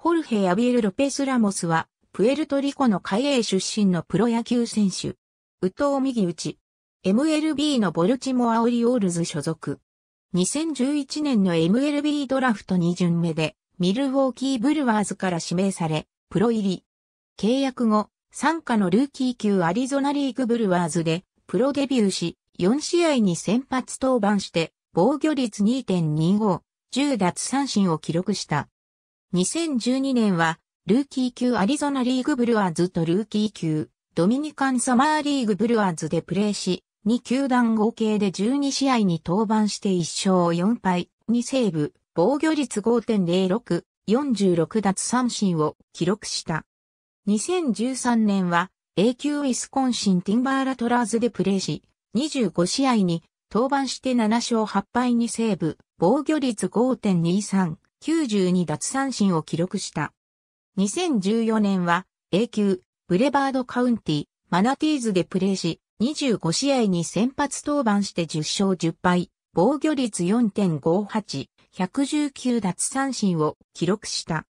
ホルヘ・アビエル・ロペス・ラモスは、プエルトリコの海英出身のプロ野球選手。右投右打ち。MLB のボルチモア・オリオールズ所属。2011年の MLB ドラフト2巡目で、ミルウォーキー・ブルワーズから指名され、プロ入り。契約後、参加のルーキー級アリゾナリーグ・ブルワーズで、プロデビューし、4試合に先発登板して、防御率2.25、10奪三振を記録した。2012年は、ルーキー級アリゾナリーグブルワーズとルーキー級ドミニカンサマーリーグブルワーズでプレーし、2球団合計で12試合に登板して1勝4敗、2セーブ、防御率5.06、46奪三振を記録した。2013年は A 級ウィスコンシンティンバーラトラーズでプレーし、25試合に登板して7勝8敗2セーブ、防御率5.23、92奪三振を記録した。2014年は A 級ブレバードカウンティマナティーズでプレーし25試合に先発登板して10勝10敗、防御率4.58、119奪三振を記録した。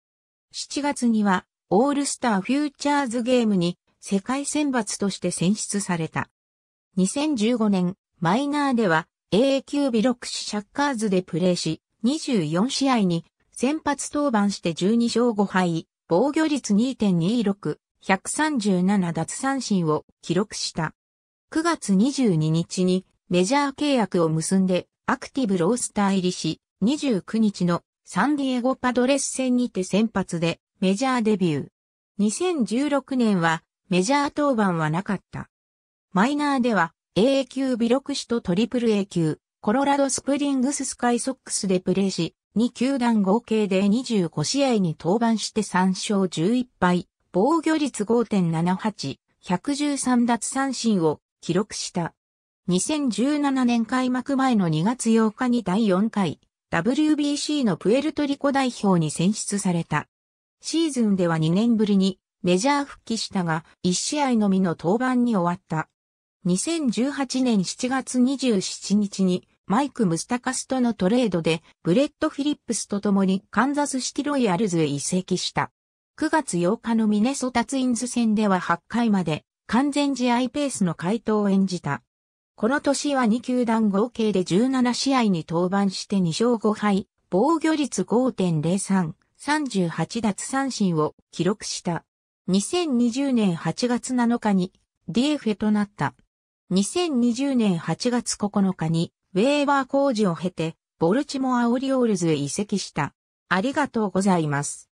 7月にはオールスターフューチャーズゲームに世界選抜として選出された。2015年、マイナーでは AA 級ビロクシシャッカーズでプレーし、24試合に先発登板して12勝5敗、防御率2.26、137奪三振を記録した。9月22日にメジャー契約を結んでアクティブロースター入りし、29日のサンディエゴパドレス戦にて先発でメジャーデビュー。2016年はメジャー登板はなかった。マイナーでは a 級ビロクシとトリプル A 級、コロラドスプリングススカイソックスでプレーし、2球団合計で25試合に登板して3勝11敗、防御率5.78、113奪三振を記録した。2017年開幕前の2月8日に第4回 WBC のプエルトリコ代表に選出された。シーズンでは2年ぶりにメジャー復帰したが1試合のみの登板に終わった。2018年7月27日にマイク・ムスタカスとのトレードで、ブレッド・フィリップスと共にカンザスシティロイヤルズへ移籍した。9月8日のミネソタツインズ戦では8回まで完全試合ペースの回答を演じた。この年は2球団合計で17試合に登板して2勝5敗、防御率5.03、38奪三振を記録した。2020年8月7日に DFA となった。2020年8月9日にウェーバー工事を経て、ボルチモア・オリオールズへ移籍した。ありがとうございます。